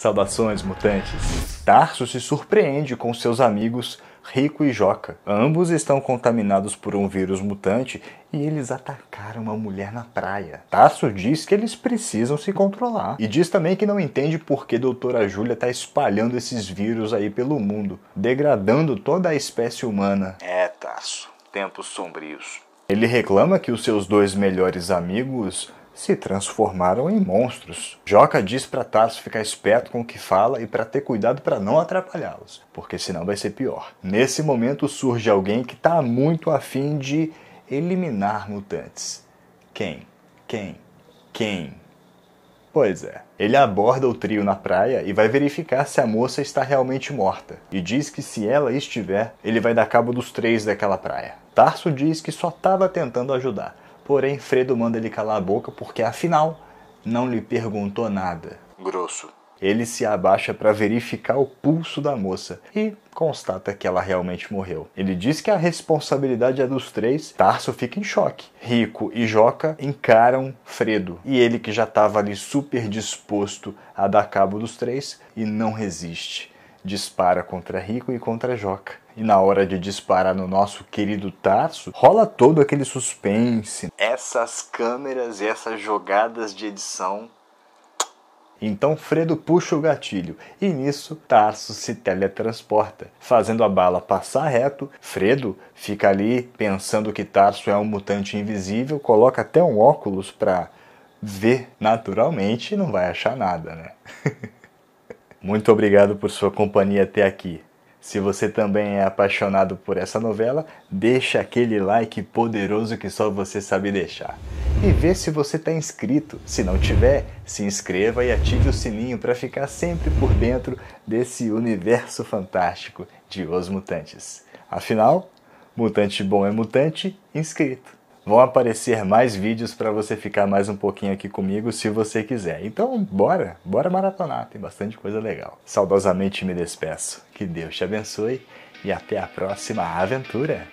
Saudações, mutantes! Tarso se surpreende com seus amigos Rico e Joca. Ambos estão contaminados por um vírus mutante e eles atacaram uma mulher na praia. Tarso diz que eles precisam se controlar. E diz também que não entende por que doutora Júlia está espalhando esses vírus aí pelo mundo, degradando toda a espécie humana. É, Tarso, tempos sombrios. Ele reclama que os seus dois melhores amigos se transformaram em monstros. Joca diz para Tarso ficar esperto com o que fala e para ter cuidado para não atrapalhá-los, porque senão vai ser pior. Nesse momento surge alguém que está muito afim de eliminar mutantes. Quem? Quem? Quem? Pois é. Ele aborda o trio na praia e vai verificar se a moça está realmente morta. E diz que se ela estiver, ele vai dar cabo dos três daquela praia. Tarso diz que só estava tentando ajudar, Porém, Fredo manda ele calar a boca porque, afinal, não lhe perguntou nada. Grosso. Ele se abaixa para verificar o pulso da moça e constata que ela realmente morreu. Ele diz que a responsabilidade é dos três. Tarso fica em choque. Rico e Joca encaram Fredo e ele que já estava ali super disposto a dar cabo dos três e não resiste dispara contra Rico e contra Joca. E na hora de disparar no nosso querido Tarso, rola todo aquele suspense. Essas câmeras e essas jogadas de edição. Então Fredo puxa o gatilho e nisso Tarso se teletransporta, fazendo a bala passar reto. Fredo fica ali pensando que Tarso é um mutante invisível, coloca até um óculos para ver naturalmente e não vai achar nada, né? Muito obrigado por sua companhia até aqui. Se você também é apaixonado por essa novela, deixa aquele like poderoso que só você sabe deixar. E vê se você está inscrito. Se não tiver, se inscreva e ative o sininho para ficar sempre por dentro desse universo fantástico de Os Mutantes. Afinal, mutante bom é mutante inscrito. Vão aparecer mais vídeos para você ficar mais um pouquinho aqui comigo se você quiser. Então, bora, bora maratonar, tem bastante coisa legal. Saudosamente me despeço. Que Deus te abençoe e até a próxima aventura.